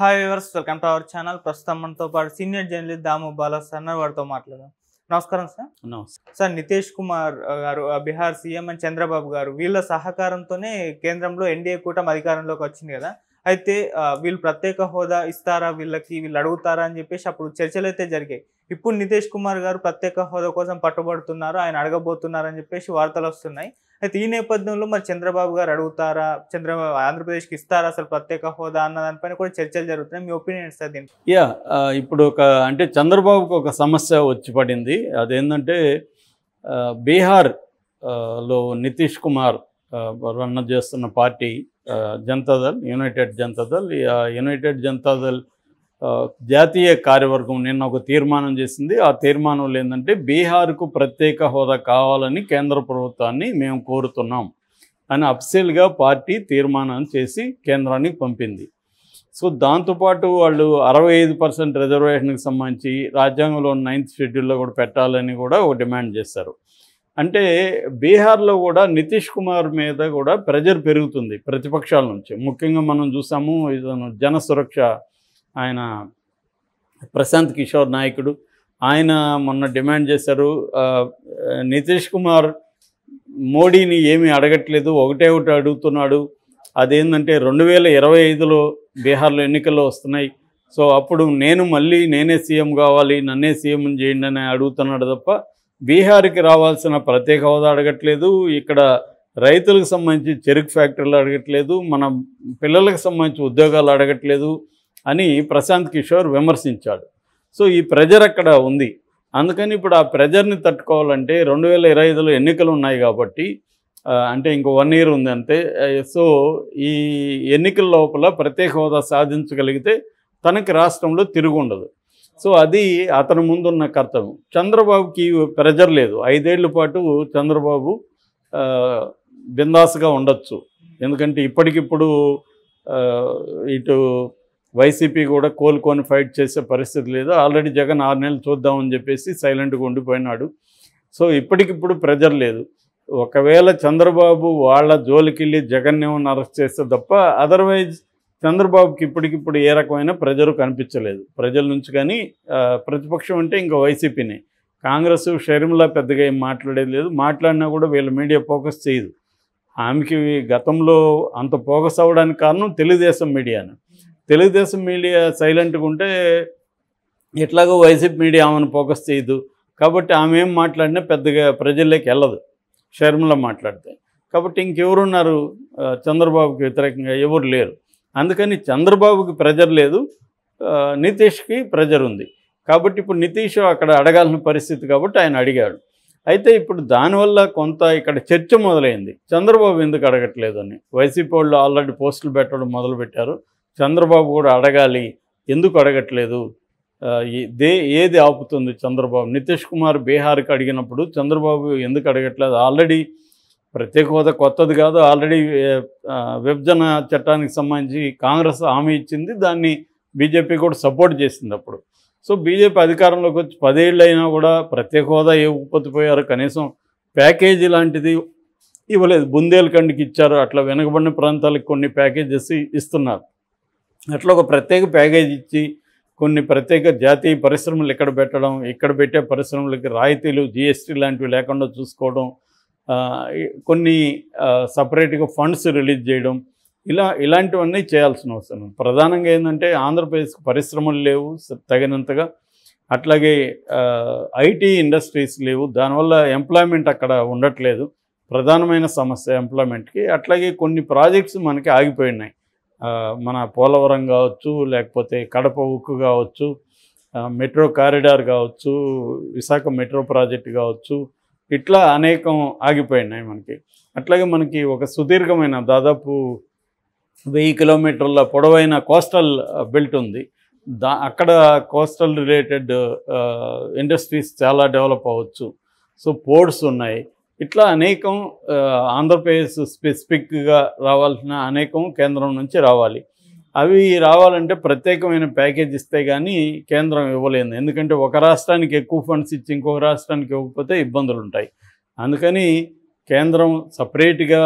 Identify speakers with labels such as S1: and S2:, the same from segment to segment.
S1: Hi viewers welcome to our channel ప్రస్తుతం మనతో పాటు సీనియర్ జర్నలిస్ట్ దాము బాలాస్ అన్న వారితో మాట్లాడదాం నమస్కారం సార్ నమస్కారం సార్ నితీష్ కుమార్ గారు బీహార్ సీఎం అండ్ చంద్రబాబు గారు వీళ్ళ సహకారంతోనే కేంద్రంలో ఎన్డీఏ కూటమి అధికారంలోకి వచ్చింది కదా అయితే వీళ్ళు ప్రత్యేక హోదా ఇస్తారా వీళ్ళకి వీళ్ళు అడుగుతారా అని చెప్పేసి అప్పుడు చర్చలు అయితే జరిగాయి ఇప్పుడు నితీష్ కుమార్ గారు ప్రత్యేక హోదా కోసం పట్టుబడుతున్నారు ఆయన అడగబోతున్నారు అని చెప్పేసి వార్తలు వస్తున్నాయి అయితే ఈ నేపథ్యంలో మరి చంద్రబాబు గారు అడుగుతారా చంద్రబాబు ఆంధ్రప్రదేశ్కి ఇస్తారా అసలు ప్రత్యేక హోదా అన్న దానిపైన కూడా చర్చలు జరుగుతున్నాయి మీ ఒపీనియన్ సార్ దీనికి యా ఇప్పుడు ఒక అంటే చంద్రబాబుకు ఒక సమస్య వచ్చి పడింది అదేంటంటే బీహార్ లో నితీష్ కుమార్ రన్ చేస్తున్న party Janata Dal United Janata Dal United Janata Dal జాతీయ కార్యవర్గం నిన్న ఒక తీర్మానం చేసింది ఆ తీర్మానంలో ఏంటంటే బీహార్కు ప్రత్యేక హోదా కావాలని కేంద్ర ప్రభుత్వాన్ని మేము కోరుతున్నాం అని అఫ్సెల్గా పార్టీ తీర్మానం చేసి కేంద్రానికి పంపింది సో దాంతోపాటు వాళ్ళు అరవై ఐదు పర్సెంట్ రిజర్వేషన్కి సంబంధించి రాజ్యాంగంలో నైన్త్ షెడ్యూల్లో కూడా పెట్టాలని కూడా ఒక డిమాండ్ చేశారు అంటే బీహార్లో కూడా నితీష్ కుమార్ మీద కూడా ప్రెజర్ పెరుగుతుంది ప్రతిపక్షాల నుంచి ముఖ్యంగా మనం చూసాము ఇతను జన సురక్ష ఆయన ప్రశాంత్ కిషోర్ నాయకుడు ఆయన మొన్న డిమాండ్ చేశారు నితీష్ కుమార్ మోడీని ఏమీ అడగట్లేదు ఒకటే ఒకటి అడుగుతున్నాడు అదేంటంటే రెండు వేల ఇరవై ఐదులో బీహార్లో ఎన్నికలు వస్తున్నాయి సో అప్పుడు నేను మళ్ళీ నేనే సీఎం కావాలి నన్నే సీఎం చేయండి అని అడుగుతున్నాడు తప్ప బీహార్కి రావాల్సిన ప్రత్యేక హోదా అడగట్లేదు ఇక్కడ రైతులకు సంబంధించి చెరుకు ఫ్యాక్టరీలు అడగట్లేదు మన పిల్లలకు సంబంధించి ఉద్యోగాలు అడగట్లేదు అని ప్రశాంత్ కిషోర్ విమర్శించాడు సో ఈ ప్రెజర్ అక్కడ ఉంది అందుకని ఇప్పుడు ఆ ప్రెజర్ని తట్టుకోవాలంటే రెండు వేల ఇరవై ఐదులో ఎన్నికలు ఉన్నాయి కాబట్టి అంటే ఇంకో వన్ ఇయర్ ఉంది అంతే సో ఈ ఎన్నికల లోపల ప్రత్యేక హోదా సాధించగలిగితే తనకి రాష్ట్రంలో తిరుగుండదు సో అది అతని ముందున్న కర్తవ్యం చంద్రబాబుకి ప్రెజర్ లేదు ఐదేళ్ల పాటు చంద్రబాబు బిందాసుగా ఉండొచ్చు ఎందుకంటే ఇప్పటికిప్పుడు ఇటు వైసీపీ కూడా కోలుకొని ఫైట్ చేసే పరిస్థితి లేదు ఆల్రెడీ జగన్ ఆరు నెలలు చూద్దామని చెప్పేసి సైలెంట్గా ఉండిపోయినాడు సో ఇప్పటికిప్పుడు ప్రెజర్ లేదు ఒకవేళ చంద్రబాబు వాళ్ళ జోలికెళ్ళి జగన్ ఏమన్నా అరెస్ట్ చేస్తే తప్ప అదర్వైజ్ చంద్రబాబుకి ఇప్పటికిప్పుడు ఏ రకమైన ప్రెజరు కనిపించలేదు ప్రజల నుంచి కానీ ప్రతిపక్షం అంటే ఇంకా వైసీపీనే కాంగ్రెస్ షర్మిలా పెద్దగా ఏం మాట్లాడేది లేదు మాట్లాడినా కూడా వీళ్ళ మీడియా ఫోకస్ చేయదు ఆమెకి గతంలో అంత ఫోకస్ అవ్వడానికి కారణం తెలుగుదేశం మీడియాను తెలుగుదేశం మీడియా సైలెంట్గా ఉంటే ఎట్లాగో వైసీపీ మీడియా ఆమెను ఫోకస్ చేయదు కాబట్టి ఆమె ఏం మాట్లాడినా పెద్దగా ప్రజల్లోకి వెళ్ళదు షర్మిల మాట్లాడితే కాబట్టి ఇంకెవరున్నారు చంద్రబాబుకి వ్యతిరేకంగా ఎవరు లేరు అందుకని చంద్రబాబుకి ప్రెజర్ లేదు నితీష్కి ప్రెజర్ ఉంది కాబట్టి ఇప్పుడు నితీష్ అక్కడ అడగాల్సిన పరిస్థితి కాబట్టి ఆయన అడిగాడు అయితే ఇప్పుడు దానివల్ల కొంత ఇక్కడ చర్చ మొదలైంది చంద్రబాబు ఎందుకు అడగట్లేదు అని వైసీపీ వాళ్ళు ఆల్రెడీ పోస్టులు పెట్టడం మొదలుపెట్టారు చంద్రబాబు కూడా అడగాలి ఎందుకు అడగట్లేదు దే ఏది ఆపుతుంది చంద్రబాబు నితీష్ కుమార్ బీహార్కి అడిగినప్పుడు చంద్రబాబు ఎందుకు అడగట్లేదు ఆల్రెడీ ప్రత్యేక హోదా కొత్తది కాదు ఆల్రెడీ విభజన చట్టానికి సంబంధించి కాంగ్రెస్ హామీ ఇచ్చింది దాన్ని బీజేపీ కూడా సపోర్ట్ చేసింది అప్పుడు సో బీజేపీ అధికారంలోకి వచ్చి పదేళ్ళు అయినా కూడా ప్రత్యేక హోదా ఇవ్వకపోయారు కనీసం ప్యాకేజీ లాంటిది ఇవ్వలేదు బుందేల్ఖండ్కి ఇచ్చారు అట్లా వెనుకబడిన ప్రాంతాలకు కొన్ని ప్యాకేజెస్ ఇస్తున్నారు అట్లా ఒక ప్రత్యేక ప్యాకేజ్ ఇచ్చి కొన్ని ప్రత్యేక జాతీయ పరిశ్రమలు ఇక్కడ పెట్టడం ఇక్కడ పెట్టే పరిశ్రమలకి రాయితీలు జిఎస్టీ లాంటివి లేకుండా చూసుకోవడం కొన్ని సపరేట్గా ఫండ్స్ రిలీజ్ చేయడం ఇలా ఇలాంటివన్నీ చేయాల్సిన అవసరం ప్రధానంగా ఏంటంటే ఆంధ్రప్రదేశ్ పరిశ్రమలు లేవు తగినంతగా అట్లాగే ఐటీ ఇండస్ట్రీస్ లేవు దానివల్ల ఎంప్లాయ్మెంట్ అక్కడ ఉండట్లేదు ప్రధానమైన సమస్య ఎంప్లాయ్మెంట్కి అట్లాగే కొన్ని ప్రాజెక్ట్స్ మనకి ఆగిపోయినాయి మన పోలవరం కావచ్చు లేకపోతే కడప ఉక్కు కావచ్చు మెట్రో కారిడార్ కావచ్చు విశాఖ మెట్రో ప్రాజెక్ట్ కావచ్చు ఇట్లా అనేకం ఆగిపోయినాయి మనకి అట్లాగే మనకి ఒక సుదీర్ఘమైన దాదాపు వెయ్యి కిలోమీటర్ల పొడవైన కోస్టల్ బెల్ట్ ఉంది దా అక్కడ కోస్టల్ రిలేటెడ్ ఇండస్ట్రీస్ చాలా డెవలప్ అవ్వచ్చు సో పోర్ట్స్ ఉన్నాయి ఇట్లా అనేకం ఆంధ్రప్రదేశ్ స్పెసిఫిక్గా రావాల్సిన అనేకం కేంద్రం నుంచి రావాలి అవి రావాలంటే ప్రత్యేకమైన ప్యాకేజ్ ఇస్తే కానీ కేంద్రం ఇవ్వలేదు ఎందుకంటే ఒక రాష్ట్రానికి ఎక్కువ ఫండ్స్ ఇచ్చి ఇంకొక రాష్ట్రానికి ఇవ్వకపోతే ఇబ్బందులు ఉంటాయి అందుకని కేంద్రం సపరేట్గా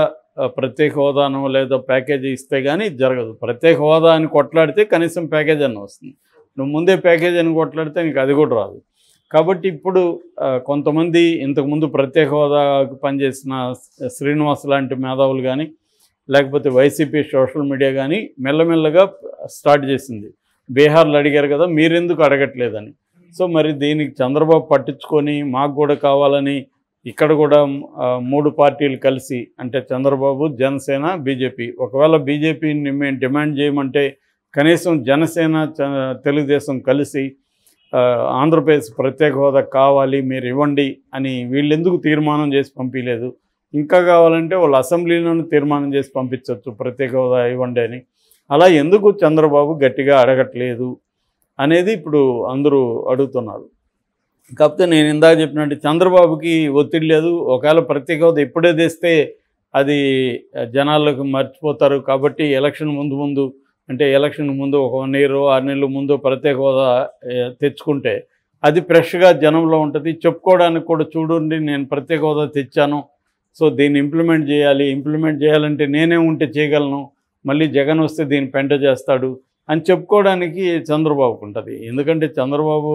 S1: ప్రత్యేక హోదానో లేదా ప్యాకేజ్ ఇస్తే కానీ జరగదు ప్రత్యేక హోదా అని కొట్లాడితే కనీసం ప్యాకేజ్ అని వస్తుంది నువ్వు ముందే ప్యాకేజ్ అని కొట్లాడితే నీకు అది కూడా రాదు కాబట్టి ఇప్పుడు కొంతమంది ఇంతకుముందు ప్రత్యేక హోదాకు పనిచేసిన శ్రీనివాస్ లాంటి మేధావులు కానీ లేకపోతే వైసీపీ సోషల్ మీడియా కానీ మెల్లమెల్లగా స్టార్ట్ చేసింది బీహార్లో అడిగారు కదా మీరెందుకు అడగట్లేదని సో మరి దీనికి చంద్రబాబు పట్టించుకొని మాకు కూడా కావాలని ఇక్కడ కూడా మూడు పార్టీలు కలిసి అంటే చంద్రబాబు జనసేన బీజేపీ ఒకవేళ బీజేపీని మేము డిమాండ్ చేయమంటే కనీసం జనసేన తెలుగుదేశం కలిసి ఆంధ్రప్రదేశ్ ప్రత్యేక హోదా కావాలి మీరు ఇవ్వండి అని వీళ్ళెందుకు తీర్మానం చేసి పంపించలేదు ఇంకా కావాలంటే వాళ్ళు అసెంబ్లీలోనే తీర్మానం చేసి పంపించవచ్చు ప్రత్యేక హోదా ఇవ్వండి అని అలా ఎందుకు చంద్రబాబు గట్టిగా అడగట్లేదు అనేది ఇప్పుడు అందరూ అడుగుతున్నారు కాకపోతే నేను ఇందాక చెప్పినట్టు చంద్రబాబుకి ఒత్తిడి లేదు ఒకవేళ ప్రత్యేక హోదా ఇప్పుడే తెస్తే అది జనాలకు మర్చిపోతారు కాబట్టి ఎలక్షన్ ముందు ముందు అంటే ఎలక్షన్ ముందు ఒక వన్ ఇయర్ ఆరు నెలల ముందు ప్రత్యేక హోదా తెచ్చుకుంటే అది ఫ్రెష్గా జనంలో ఉంటుంది చెప్పుకోవడానికి కూడా చూడండి నేను ప్రత్యేక హోదా తెచ్చాను సో దీన్ని ఇంప్లిమెంట్ చేయాలి ఇంప్లిమెంట్ చేయాలంటే నేనే ఉంటే చేయగలను మళ్ళీ జగన్ వస్తే దీన్ని పెంట చేస్తాడు అని చెప్పుకోవడానికి చంద్రబాబుకు ఉంటుంది ఎందుకంటే చంద్రబాబు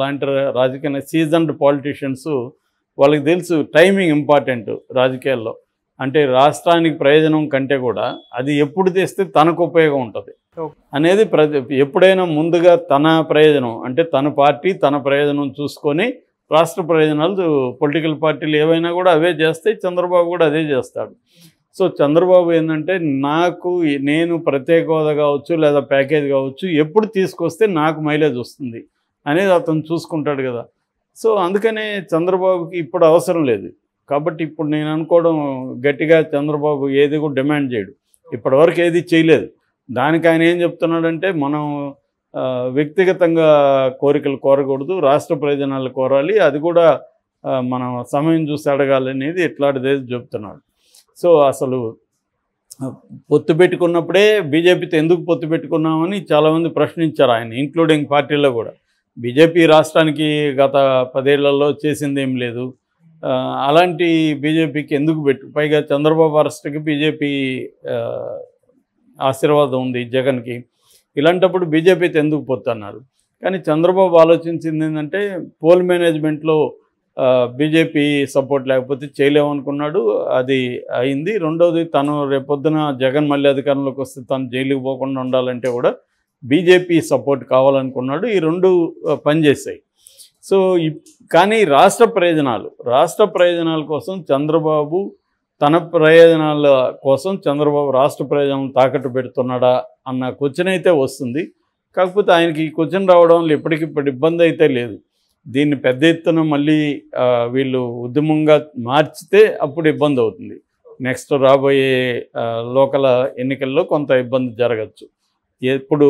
S1: లాంటి రాజకీయ సీజన్డ్ పాలిటీషియన్స్ వాళ్ళకి తెలుసు టైమింగ్ ఇంపార్టెంట్ రాజకీయాల్లో అంటే రాష్ట్రానికి ప్రయోజనం కంటే కూడా అది ఎప్పుడు తెస్తే తనకు ఉపయోగం ఉంటుంది అనేది ప్రతి ఎప్పుడైనా ముందుగా తన ప్రయోజనం అంటే తన పార్టీ తన ప్రయోజనం చూసుకొని రాష్ట్ర ప్రయోజనాలు పొలిటికల్ పార్టీలు ఏవైనా కూడా అవే చేస్తాయి చంద్రబాబు కూడా అదే చేస్తాడు సో చంద్రబాబు ఏంటంటే నాకు నేను ప్రత్యేక హోదా కావచ్చు లేదా ప్యాకేజ్ కావచ్చు ఎప్పుడు తీసుకొస్తే నాకు మైలేజ్ వస్తుంది అనేది అతను చూసుకుంటాడు కదా సో అందుకనే చంద్రబాబుకి ఇప్పుడు అవసరం లేదు కాబట్టి ఇప్పుడు నేను అనుకోవడం గట్టిగా చంద్రబాబు ఏది కూడా డిమాండ్ చేయడు ఇప్పటివరకు ఏది చేయలేదు దానికి ఆయన ఏం చెప్తున్నాడంటే మనం వ్యక్తిగతంగా కోరికలు కోరకూడదు రాష్ట్ర ప్రయోజనాలు కోరాలి అది కూడా మనం సమయం చూసి అడగాలి అనేది ఇట్లాంటిదే చెప్తున్నాడు సో అసలు పొత్తు పెట్టుకున్నప్పుడే బీజేపీతో ఎందుకు పొత్తు పెట్టుకున్నామని చాలామంది ప్రశ్నించారు ఆయన ఇంక్లూడింగ్ పార్టీలో కూడా బీజేపీ రాష్ట్రానికి గత పదేళ్లలో ఏం లేదు అలాంటి బీజేపీకి ఎందుకు పెట్టు పైగా చంద్రబాబు అరెస్ట్కి బీజేపీ ఆశీర్వాదం ఉంది జగన్కి ఇలాంటప్పుడు బీజేపీతో ఎందుకు పోతున్నారు కానీ చంద్రబాబు ఆలోచించింది ఏంటంటే పోల్ మేనేజ్మెంట్లో బీజేపీ సపోర్ట్ లేకపోతే చేయలేమనుకున్నాడు అది అయింది రెండవది తను రేపొద్దున జగన్ మళ్ళీ అధికారంలోకి వస్తే తను జైలుకి పోకుండా ఉండాలంటే కూడా బీజేపీ సపోర్ట్ కావాలనుకున్నాడు ఈ రెండు పనిచేశాయి సో కానీ రాష్ట్ర ప్రయోజనాలు రాష్ట్ర ప్రయోజనాల కోసం చంద్రబాబు తన ప్రయోజనాల కోసం చంద్రబాబు రాష్ట్ర ప్రయోజనం తాకట్టు పెడుతున్నాడా అన్న క్వశ్చన్ అయితే వస్తుంది కాకపోతే ఆయనకి ఈ క్వశ్చన్ రావడం ఎప్పటికిప్పుడు ఇబ్బంది అయితే లేదు దీన్ని పెద్ద ఎత్తున మళ్ళీ వీళ్ళు ఉద్యమంగా మార్చితే అప్పుడు ఇబ్బంది అవుతుంది నెక్స్ట్ రాబోయే లోకల్ ఎన్నికల్లో కొంత ఇబ్బంది జరగచ్చు ఎప్పుడు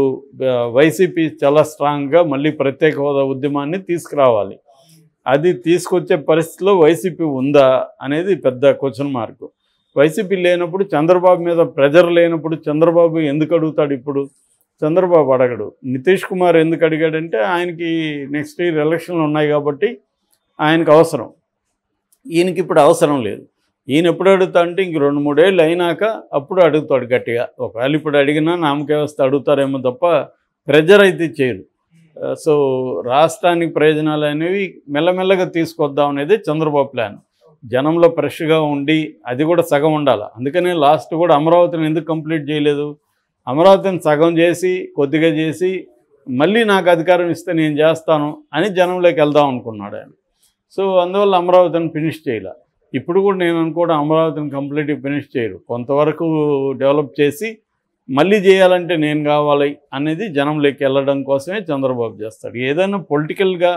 S1: వైసీపీ చాలా స్ట్రాంగ్గా మళ్ళీ ప్రత్యేక హోదా ఉద్యమాన్ని తీసుకురావాలి అది తీసుకొచ్చే పరిస్థితిలో వైసీపీ ఉందా అనేది పెద్ద క్వశ్చన్ మార్క్ వైసీపీ లేనప్పుడు చంద్రబాబు మీద ప్రెజర్ లేనప్పుడు చంద్రబాబు ఎందుకు అడుగుతాడు ఇప్పుడు చంద్రబాబు అడగడు నితీష్ కుమార్ ఎందుకు అడిగాడంటే ఆయనకి నెక్స్ట్ ఇయర్ ఎలక్షన్లు ఉన్నాయి కాబట్టి ఆయనకు అవసరం ఈయనకి ఇప్పుడు అవసరం లేదు ఈయన ఎప్పుడు అడుగుతా అంటే ఇంక రెండు మూడేళ్ళు అయినాక అప్పుడు అడుగుతాడు గట్టిగా ఒకవేళ ఇప్పుడు అడిగినా వస్తే అడుగుతారేమో తప్ప ప్రెజర్ అయితే చేయరు hmm. సో రాష్ట్రానికి ప్రయోజనాలు అనేవి మెల్లమెల్లగా తీసుకొద్దాం అనేది చంద్రబాబు ప్లాన్ జనంలో ఫ్రెష్గా ఉండి అది కూడా సగం ఉండాలి అందుకనే లాస్ట్ కూడా అమరావతిని ఎందుకు కంప్లీట్ చేయలేదు అమరావతిని సగం చేసి కొద్దిగా చేసి మళ్ళీ నాకు అధికారం ఇస్తే నేను చేస్తాను అని జనంలోకి వెళ్దాం అనుకున్నాడు ఆయన సో అందువల్ల అమరావతిని ఫినిష్ చేయలే ఇప్పుడు కూడా నేను అనుకోవడం అమరావతిని కంప్లీట్గా ఫినిష్ చేయరు కొంతవరకు డెవలప్ చేసి మళ్ళీ చేయాలంటే నేను కావాలి అనేది జనంలోకి వెళ్ళడం కోసమే చంద్రబాబు చేస్తాడు ఏదైనా పొలిటికల్గా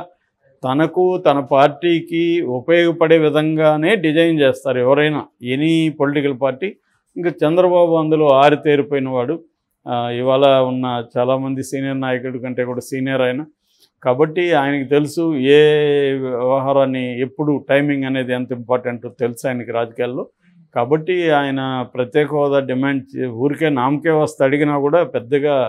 S1: తనకు తన పార్టీకి ఉపయోగపడే విధంగానే డిజైన్ చేస్తారు ఎవరైనా ఎనీ పొలిటికల్ పార్టీ ఇంకా చంద్రబాబు అందులో ఆరితేరిపోయిన వాడు ఇవాళ ఉన్న చాలామంది సీనియర్ నాయకుడి కంటే కూడా సీనియర్ అయినా కాబట్టి ఆయనకి తెలుసు ఏ వ్యవహారాన్ని ఎప్పుడు టైమింగ్ అనేది ఎంత ఇంపార్టెంట్ తెలుసు ఆయనకి రాజకీయాల్లో కాబట్టి ఆయన ప్రత్యేక హోదా డిమాండ్ ఊరికే నామకే వస్తే అడిగినా కూడా పెద్దగా